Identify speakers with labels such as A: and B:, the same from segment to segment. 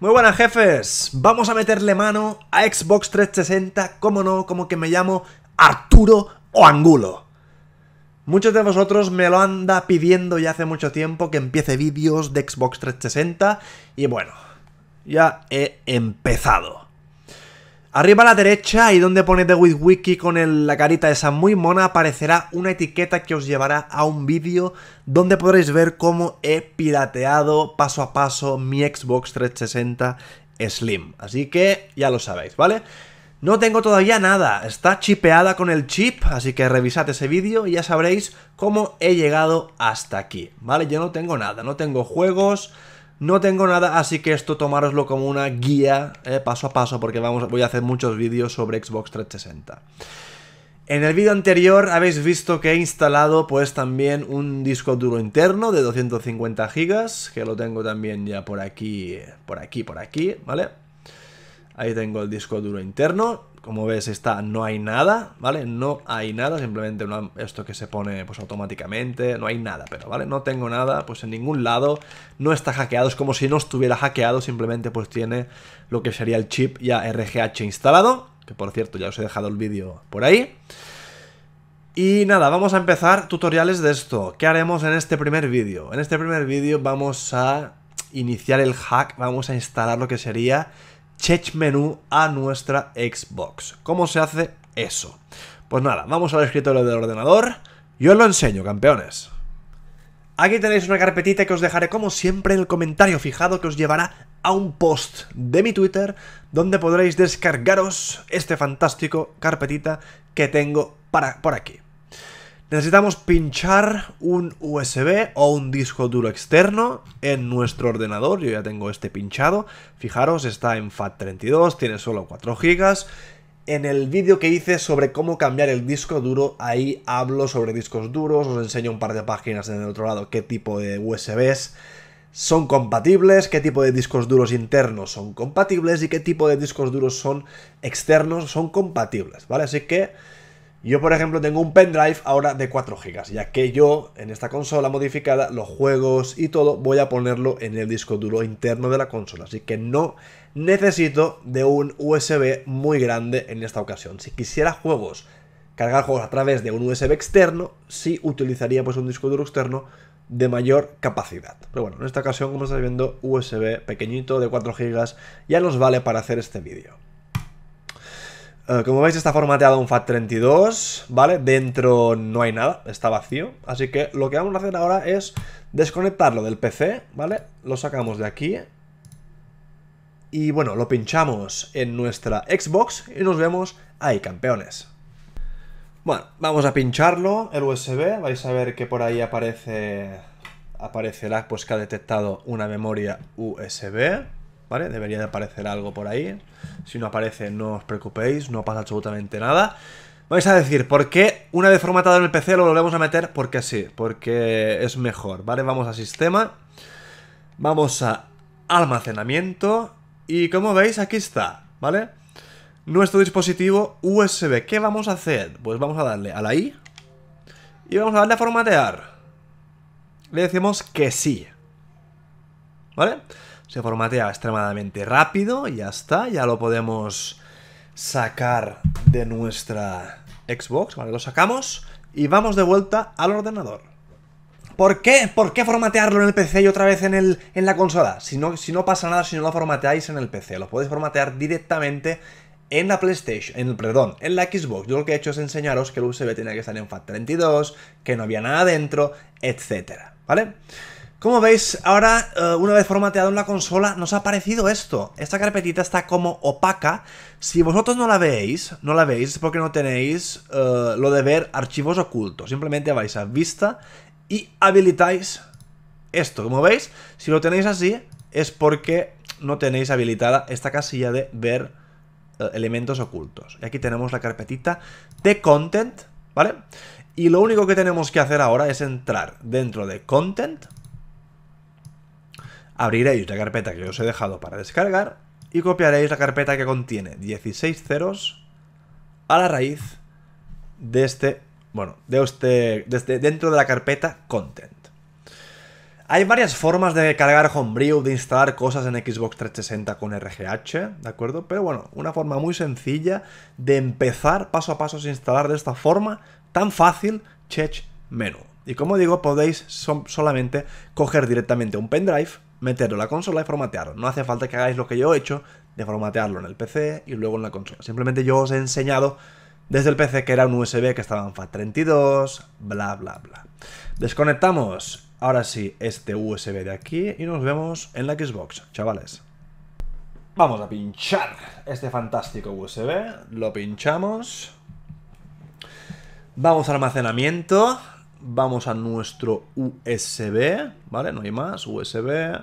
A: Muy buenas jefes, vamos a meterle mano a Xbox 360, como no, como que me llamo Arturo o Angulo. Muchos de vosotros me lo anda pidiendo ya hace mucho tiempo que empiece vídeos de Xbox 360 y bueno, ya he empezado. Arriba a la derecha y donde pone The With Wiki con la carita esa muy mona aparecerá una etiqueta que os llevará a un vídeo donde podréis ver cómo he pirateado paso a paso mi Xbox 360 Slim. Así que ya lo sabéis, ¿vale? No tengo todavía nada, está chipeada con el chip, así que revisad ese vídeo y ya sabréis cómo he llegado hasta aquí, ¿vale? Yo no tengo nada, no tengo juegos, no tengo nada, así que esto tomároslo como una guía eh, paso a paso, porque vamos, voy a hacer muchos vídeos sobre Xbox 360. En el vídeo anterior habéis visto que he instalado pues también un disco duro interno de 250 GB, que lo tengo también ya por aquí, por aquí, por aquí, ¿vale? Ahí tengo el disco duro interno. Como ves, está, no hay nada, ¿vale? No hay nada, simplemente esto que se pone pues automáticamente, no hay nada, pero, ¿vale? No tengo nada, pues en ningún lado, no está hackeado, es como si no estuviera hackeado, simplemente pues tiene lo que sería el chip ya RGH instalado, que por cierto ya os he dejado el vídeo por ahí. Y nada, vamos a empezar tutoriales de esto. ¿Qué haremos en este primer vídeo? En este primer vídeo vamos a iniciar el hack, vamos a instalar lo que sería Chech menú a nuestra Xbox. ¿Cómo se hace eso? Pues nada, vamos al escritorio del ordenador. Yo os lo enseño, campeones. Aquí tenéis una carpetita que os dejaré como siempre en el comentario fijado que os llevará a un post de mi Twitter donde podréis descargaros este fantástico carpetita que tengo para, por aquí. Necesitamos pinchar un USB o un disco duro externo en nuestro ordenador. Yo ya tengo este pinchado. Fijaros, está en FAT32, tiene solo 4 GB. En el vídeo que hice sobre cómo cambiar el disco duro, ahí hablo sobre discos duros, os enseño un par de páginas en el otro lado qué tipo de USBs son compatibles, qué tipo de discos duros internos son compatibles y qué tipo de discos duros son externos son compatibles, ¿vale? Así que yo, por ejemplo, tengo un pendrive ahora de 4 GB, ya que yo en esta consola modificada, los juegos y todo, voy a ponerlo en el disco duro interno de la consola. Así que no necesito de un USB muy grande en esta ocasión. Si quisiera juegos, cargar juegos a través de un USB externo, sí utilizaría pues un disco duro externo de mayor capacidad. Pero bueno, en esta ocasión, como estáis viendo, USB pequeñito de 4 GB ya nos vale para hacer este vídeo. Eh, como veis está formateado un FAT32, ¿vale? Dentro no hay nada, está vacío. Así que lo que vamos a hacer ahora es desconectarlo del PC, ¿vale? Lo sacamos de aquí. Y bueno, lo pinchamos en nuestra Xbox y nos vemos ahí, campeones. Bueno, vamos a pincharlo, el USB. Vais a ver que por ahí aparece aparecerá pues que ha detectado una memoria USB. ¿vale? Debería de aparecer algo por ahí. Si no aparece, no os preocupéis, no pasa absolutamente nada. Vais a decir, ¿por qué una vez formatado en el PC lo volvemos a meter? Porque sí, porque es mejor, ¿vale? Vamos a sistema, vamos a almacenamiento y como veis aquí está, ¿vale? Nuestro dispositivo USB, ¿qué vamos a hacer? Pues vamos a darle a la I y vamos a darle a formatear. Le decimos que sí, ¿vale? vale se formatea extremadamente rápido, ya está, ya lo podemos sacar de nuestra Xbox, vale, lo sacamos y vamos de vuelta al ordenador. ¿Por qué? ¿Por qué formatearlo en el PC y otra vez en, el, en la consola? Si no, si no pasa nada si no lo formateáis en el PC, lo podéis formatear directamente en la PlayStation, en el, perdón, en la Xbox. Yo lo que he hecho es enseñaros que el USB tenía que estar en FAT32, que no había nada dentro, etc., ¿vale? Como veis, ahora eh, una vez formateado en la consola nos ha parecido esto. Esta carpetita está como opaca. Si vosotros no la veis, no la veis es porque no tenéis eh, lo de ver archivos ocultos. Simplemente vais a vista y habilitáis esto. Como veis, si lo tenéis así es porque no tenéis habilitada esta casilla de ver eh, elementos ocultos. Y aquí tenemos la carpetita de content, ¿vale? Y lo único que tenemos que hacer ahora es entrar dentro de content abriréis la carpeta que os he dejado para descargar y copiaréis la carpeta que contiene 16 ceros a la raíz de este, bueno, este, de este, dentro de la carpeta content. Hay varias formas de cargar Homebrew, de instalar cosas en Xbox 360 con RGH, ¿de acuerdo? Pero bueno, una forma muy sencilla de empezar paso a paso a instalar de esta forma tan fácil Check Menu. Y como digo, podéis solamente coger directamente un pendrive meterlo en la consola y formatearlo. No hace falta que hagáis lo que yo he hecho de formatearlo en el PC y luego en la consola. Simplemente yo os he enseñado desde el PC que era un USB que estaba en FAT32, bla, bla, bla. Desconectamos ahora sí este USB de aquí y nos vemos en la Xbox, chavales. Vamos a pinchar este fantástico USB, lo pinchamos. Vamos al almacenamiento, vamos a nuestro USB, ¿vale? No hay más, USB.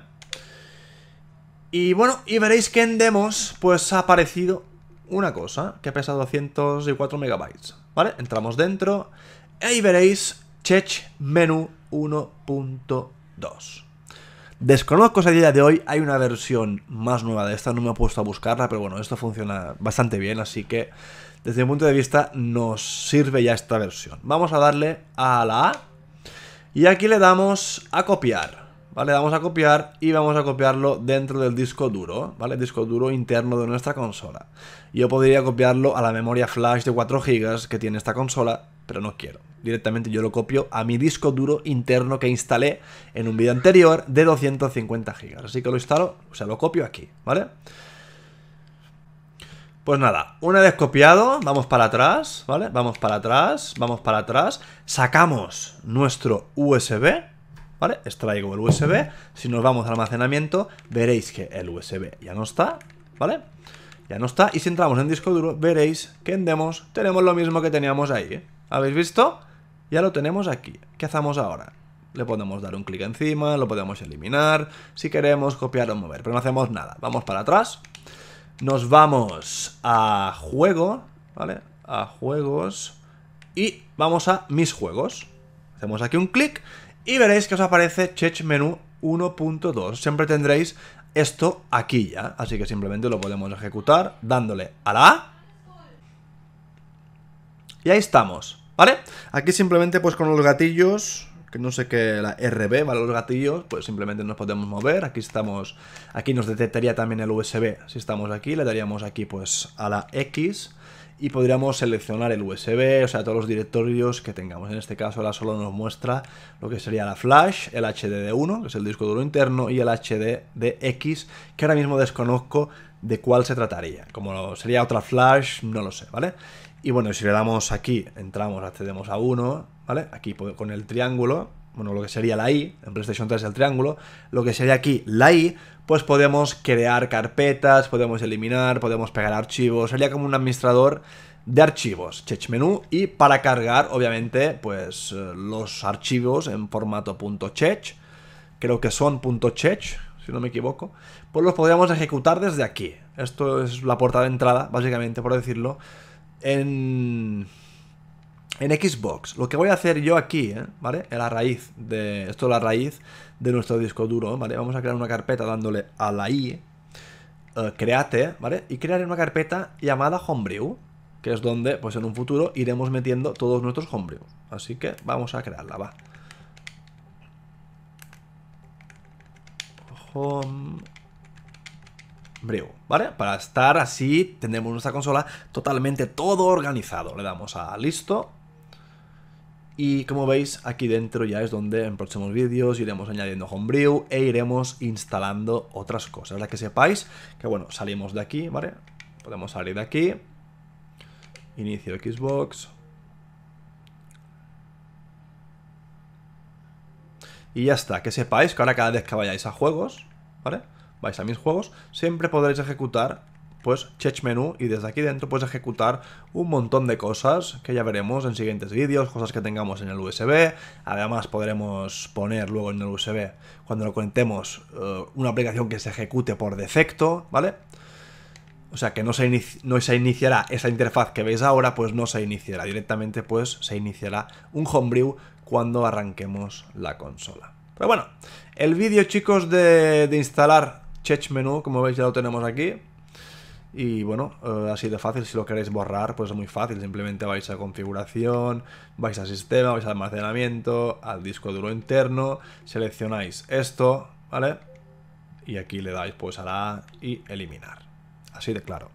A: Y bueno, y veréis que en demos, pues ha aparecido una cosa que pesa 204 megabytes, ¿vale? Entramos dentro, e ahí veréis check Menu 1.2. Desconozco si a día de hoy hay una versión más nueva de esta, no me he puesto a buscarla, pero bueno, esto funciona bastante bien, así que desde mi punto de vista nos sirve ya esta versión. Vamos a darle a la A y aquí le damos a copiar. ¿vale? Vamos a copiar y vamos a copiarlo dentro del disco duro, ¿vale? disco duro interno de nuestra consola. Yo podría copiarlo a la memoria flash de 4 GB que tiene esta consola, pero no quiero. Directamente yo lo copio a mi disco duro interno que instalé en un vídeo anterior de 250 GB. Así que lo instalo, o sea, lo copio aquí, ¿vale? Pues nada, una vez copiado, vamos para atrás, ¿vale? Vamos para atrás, vamos para atrás, sacamos nuestro USB, ¿vale? Extraigo el USB, si nos vamos al almacenamiento, veréis que el USB ya no está, ¿vale? Ya no está, y si entramos en disco duro, veréis que en Demos tenemos lo mismo que teníamos ahí, ¿eh? ¿Habéis visto? Ya lo tenemos aquí. ¿Qué hacemos ahora? Le podemos dar un clic encima, lo podemos eliminar, si queremos copiar o mover, pero no hacemos nada. Vamos para atrás, nos vamos a juego, ¿vale? A juegos y vamos a mis juegos. Hacemos aquí un clic y veréis que os aparece Check Menú 1.2. Siempre tendréis esto aquí ya, así que simplemente lo podemos ejecutar dándole a la A. Y ahí estamos, ¿vale? Aquí simplemente pues con los gatillos, que no sé qué, la RB, ¿vale? Los gatillos, pues simplemente nos podemos mover. Aquí estamos, aquí nos detectaría también el USB. Si estamos aquí, le daríamos aquí pues a la X y podríamos seleccionar el USB, o sea, todos los directorios que tengamos. En este caso ahora solo nos muestra lo que sería la flash, el HDD1, que es el disco duro interno, y el HDDX, que ahora mismo desconozco de cuál se trataría. Como sería otra flash, no lo sé, ¿vale? Y bueno, si le damos aquí, entramos, accedemos a uno, ¿vale? Aquí con el triángulo bueno, lo que sería la I, en PlayStation 3 el triángulo, lo que sería aquí la I, pues podemos crear carpetas, podemos eliminar, podemos pegar archivos, sería como un administrador de archivos, chech menú, y para cargar, obviamente, pues eh, los archivos en formato .chech, creo que son .chech, si no me equivoco, pues los podríamos ejecutar desde aquí. Esto es la puerta de entrada, básicamente, por decirlo, en en Xbox, lo que voy a hacer yo aquí, ¿eh? ¿vale? En la raíz de. Esto es la raíz de nuestro disco duro, ¿vale? Vamos a crear una carpeta dándole a la I, eh, create, ¿vale? Y crear una carpeta llamada Homebrew, que es donde, pues en un futuro, iremos metiendo todos nuestros Homebrew. Así que vamos a crearla, va. Homebrew, ¿vale? Para estar así, tendremos nuestra consola totalmente todo organizado. Le damos a listo y como veis, aquí dentro ya es donde en próximos vídeos iremos añadiendo Homebrew e iremos instalando otras cosas. La que sepáis que, bueno, salimos de aquí, ¿vale? Podemos salir de aquí. Inicio Xbox. Y ya está, que sepáis que ahora cada vez que vayáis a juegos, ¿vale? Vais a mis juegos, siempre podréis ejecutar pues Chech Menú y desde aquí dentro puedes ejecutar un montón de cosas que ya veremos en siguientes vídeos, cosas que tengamos en el USB, además podremos poner luego en el USB cuando lo conectemos eh, una aplicación que se ejecute por defecto, ¿vale? O sea que no se, no se iniciará esa interfaz que veis ahora, pues no se iniciará directamente, pues se iniciará un homebrew cuando arranquemos la consola. Pero bueno, el vídeo chicos de, de instalar Chech Menú, como veis ya lo tenemos aquí, y bueno, eh, así de fácil, si lo queréis borrar, pues es muy fácil. Simplemente vais a configuración, vais a sistema, vais a almacenamiento, al disco duro interno, seleccionáis esto, ¿vale? Y aquí le dais pues a la y eliminar. Así de claro.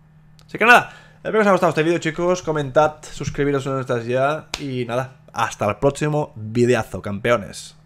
A: Así que nada, espero que os haya gustado este vídeo chicos. Comentad, suscribiros si no estás ya. Y nada, hasta el próximo videazo, campeones.